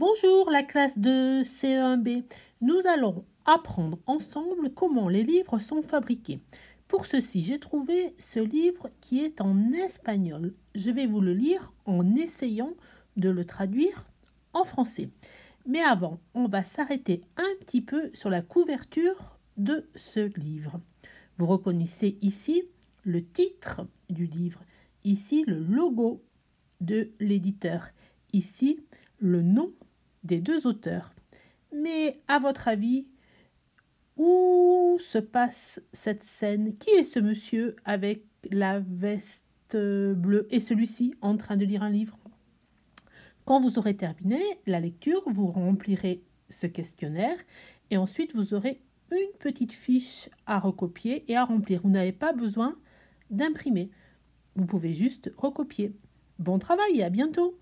Bonjour la classe de CE1B. Nous allons apprendre ensemble comment les livres sont fabriqués. Pour ceci, j'ai trouvé ce livre qui est en espagnol. Je vais vous le lire en essayant de le traduire en français. Mais avant, on va s'arrêter un petit peu sur la couverture de ce livre. Vous reconnaissez ici le titre du livre, ici le logo de l'éditeur, ici le nom deux auteurs. Mais à votre avis, où se passe cette scène Qui est ce monsieur avec la veste bleue et celui-ci en train de lire un livre Quand vous aurez terminé la lecture, vous remplirez ce questionnaire et ensuite vous aurez une petite fiche à recopier et à remplir. Vous n'avez pas besoin d'imprimer. Vous pouvez juste recopier. Bon travail et à bientôt